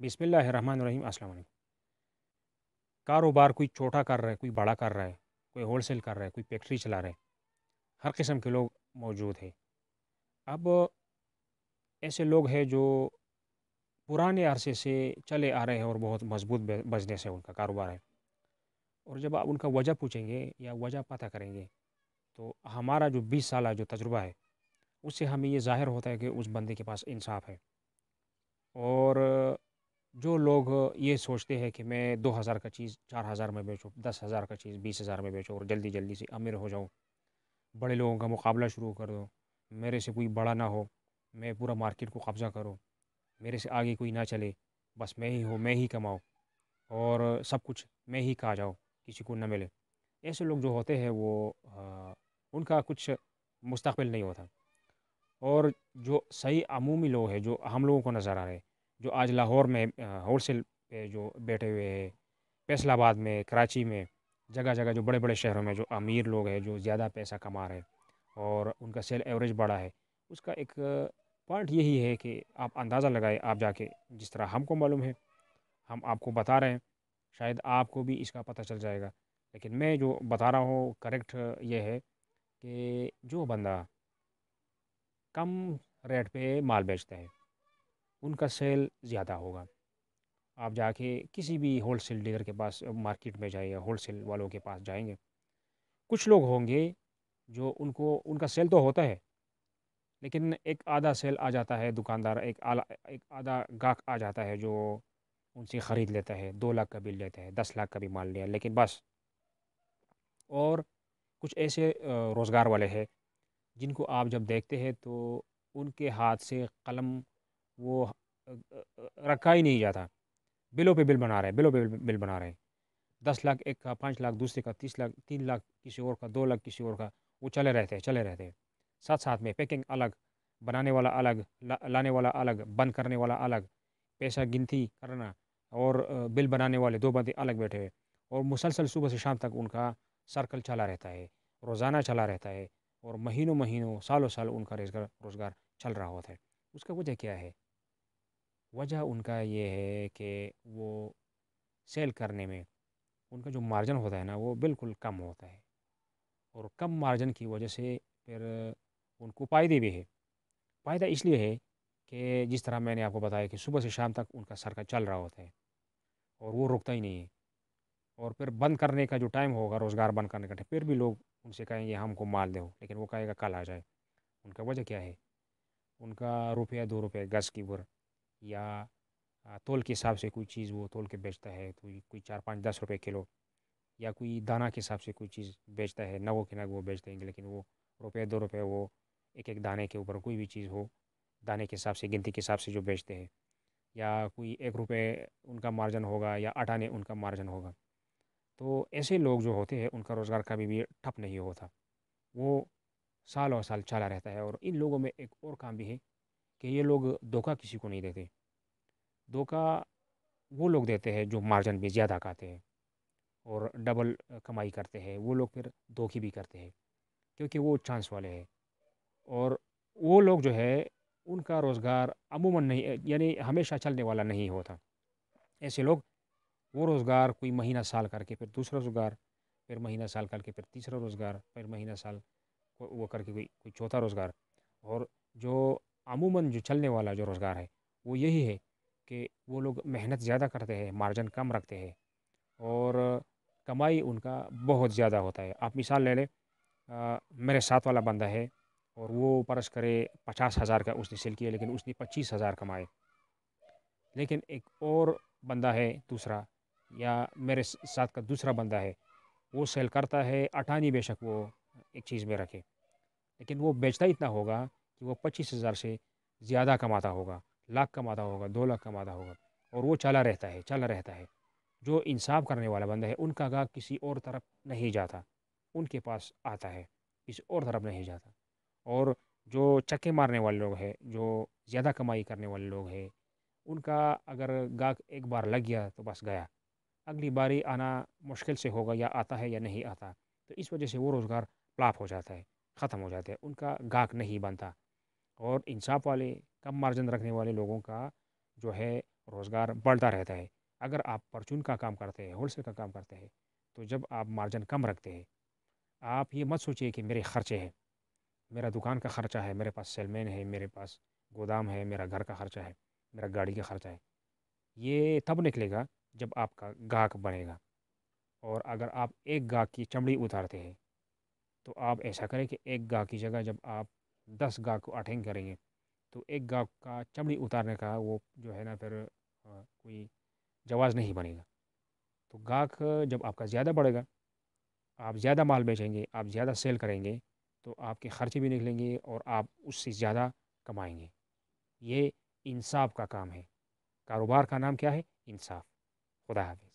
बिसमिल्ल रहीम अस्सलाम कारोबार कोई छोटा कर रहा है कोई बड़ा कर रहा है कोई होलसेल कर रहा है कोई फैक्ट्री चला रहा है हर किस्म के लोग मौजूद है अब ऐसे लोग हैं जो पुराने अरसे से चले आ रहे हैं और बहुत मजबूत बजने से उनका कारोबार है और जब आप उनका वजह पूछेंगे या वजह पता करेंगे तो हमारा जो बीस साल जो तजुर्बा है उससे हमें ये जाहिर होता है कि उस बंदे के पास इंसाफ है और जो लोग ये सोचते हैं कि मैं दो हज़ार का चीज़ चार हज़ार में बेचूँ दस हज़ार का चीज़ बीस हज़ार में बेचूँ और जल्दी जल्दी से अमीर हो जाऊँ बड़े लोगों का मुकाबला शुरू कर दो मेरे से कोई बड़ा ना हो मैं पूरा मार्केट को कब्ज़ा करूँ मेरे से आगे कोई ना चले बस मैं ही हो मैं ही कमाऊँ और सब कुछ मैं ही कहा जाऊँ किसी को ना मिले ऐसे लोग जो होते हैं वो आ, उनका कुछ मुस्तबिल नहीं होता और जो सही अमूमी लोग हैं जो हम लोगों को नज़र आ रहे हैं जो आज लाहौर में होल सेल पे जो बैठे हुए हैं फैसलाबाद में कराची में जगह जगह जो बड़े बड़े शहरों में जो अमीर लोग हैं जो ज़्यादा पैसा कमा रहे हैं और उनका सेल एवरेज बढ़ा है उसका एक पॉइंट यही है कि आप अंदाज़ा लगाए आप जाके जिस तरह हमको मालूम है हम आपको बता रहे हैं शायद आपको भी इसका पता चल जाएगा लेकिन मैं जो बता रहा हूँ करेक्ट ये है कि जो बंदा कम रेट पे माल बेचता है उनका सेल ज़्यादा होगा आप जाके किसी भी होल सेल डीलर के पास मार्केट में जाइए होल सेल वालों के पास जाएंगे कुछ लोग होंगे जो उनको उनका सेल तो होता है लेकिन एक आधा सेल आ जाता है दुकानदार एक आला एक आधा गाहक आ जाता है जो उनसे ख़रीद लेता है दो लाख का बिल लेता है दस लाख का भी माल लिया लेकिन बस और कुछ ऐसे रोज़गार वाले हैं जिनको आप जब देखते हैं तो उनके हाथ से कलम वो रखा ही नहीं जाता बिलों पे बिल बना रहे हैं बिलों पे बिल बना रहे हैं दस लाख एक का पाँच लाख दूसरे का तीस लाख तीन लाख किसी और का दो लाख किसी और का वो चले रहते हैं चले रहते हैं साथ साथ में पैकिंग अलग बनाने वाला अलग ला, लाने वाला अलग बंद करने वाला अलग पैसा गिनती करना और बिल बनाने वाले दो बंदे अलग बैठे हुए और मुसलसल सुबह से शाम तक उनका सर्कल चला रहता है रोज़ाना चला रहता है और महीनों महीनों सालों साल उनका रोजगार रोज़गार चल रहा होता है उसका वजह क्या है वजह उनका ये है कि वो सेल करने में उनका जो मार्जन होता है ना वो बिल्कुल कम होता है और कम मार्जन की वजह से फिर उनको फायदे भी है फ़ायदा इसलिए है कि जिस तरह मैंने आपको बताया कि सुबह से शाम तक उनका सरका चल रहा होता है और वो रुकता ही नहीं है और फिर बंद करने का जो टाइम होगा रोज़गार बंद करने का फिर भी लोग उनसे कहेंगे हमको माल दो लेकिन वो कहेगा कल आ जाए उनका वजह क्या है उनका रुपया दो रुपये गज़ की बुर या तोल के हिसाब से कोई चीज़ वो तोल के बेचता है तो कोई चार पाँच दस रुपये किलो या कोई दाना के हिसाब से कोई चीज़ बेचता है नगो के नग वो बेचते हैं लेकिन वो रुपये दो रुपये वो एक एक दाने के ऊपर कोई भी चीज़ हो दाने के हिसाब से गिनती के हिसाब से जो बेचते हैं या कोई एक रुपये उनका मार्जन होगा या अटाने उनका मार्जन होगा तो ऐसे लोग जो होते हैं उनका रोज़गार कभी भी ठप नहीं होता वो साल और साल चला रहता है और इन लोगों में एक और काम भी है कि ये लोग धोखा किसी को नहीं देते धोखा वो लोग देते हैं जो मार्जिन भी ज़्यादा खाते हैं और डबल कमाई करते हैं वो लोग फिर धोखे भी करते हैं क्योंकि वो चांस वाले हैं और वो लोग जो है उनका रोज़गार अमूमन नहीं यानी हमेशा चलने वाला नहीं होता ऐसे लोग वो रोज़गार कोई महीना साल करके फिर दूसरा रोज़गार फिर महीना साल करके फिर तीसरा रोज़गार फिर महीना साल वो करके कोई कोई चौथा रोज़गार और जो अमूमन जो चलने वाला जो रोज़गार है वो यही है कि वो लोग मेहनत ज़्यादा करते हैं मार्जिन कम रखते हैं और कमाई उनका बहुत ज़्यादा होता है आप मिसाल ले लें मेरे साथ वाला बंदा है और वो परस करे पचास हज़ार का उसने सेल किया लेकिन उसने पच्चीस हज़ार कमाए लेकिन एक और बंदा है दूसरा या मेरे साथ का दूसरा बंदा है वो सेल करता है अटानी बेशक वो एक चीज़ में रखे लेकिन वो बेचता इतना होगा कि वो पच्चीस हज़ार से ज़्यादा कमाता होगा लाख कमाता होगा दो लाख कमाता होगा और वो चला रहता है चला रहता है जो इंसाफ करने वाला बंदा है उनका गाह किसी और तरफ नहीं जाता उनके पास आता है किसी और तरफ नहीं जाता और जो चक्के मारने वाले लोग हैं जो ज़्यादा कमाई करने वाले लोग हैं उनका अगर गाह एक बार लग गया तो बस गया अगली बारी आना मुश्किल से होगा या आता है या नहीं आता तो इस वजह से वो रोज़गार प्लाप हो जाता है ख़त्म हो जाता है उनका गाहक नहीं बनता और इंसाफ वाले कम मार्जिन रखने वाले लोगों का जो है रोज़गार बढ़ता रहता है अगर आप परचून का काम करते हैं होलसेल का काम करते हैं तो जब आप मार्जिन कम रखते हैं आप ये मत सोचिए कि मेरे ख़र्चे हैं मेरा दुकान का ख़र्चा है मेरे पास सेलमैन है मेरे पास गोदाम है मेरा घर का ख़र्चा है मेरा गाड़ी का ख़र्चा है ये तब निकलेगा जब आपका गाहक बनेगा और अगर आप एक गाहक की चमड़ी उतारते हैं तो आप ऐसा करें कि एक गाहक की जगह जब आप दस गाह को अठेंग करेंगे तो एक गाह का चमड़ी उतारने का वो जो है ना फिर कोई जवाज़ नहीं बनेगा तो गाहक जब आपका ज़्यादा बढ़ेगा आप ज़्यादा माल बेचेंगे आप ज़्यादा सेल करेंगे तो आपके ख़र्चे भी निकलेंगे और आप उससे ज़्यादा कमाएंगे ये इंसाफ का काम है कारोबार का नाम क्या है इंसाफ खुदा हाफिज़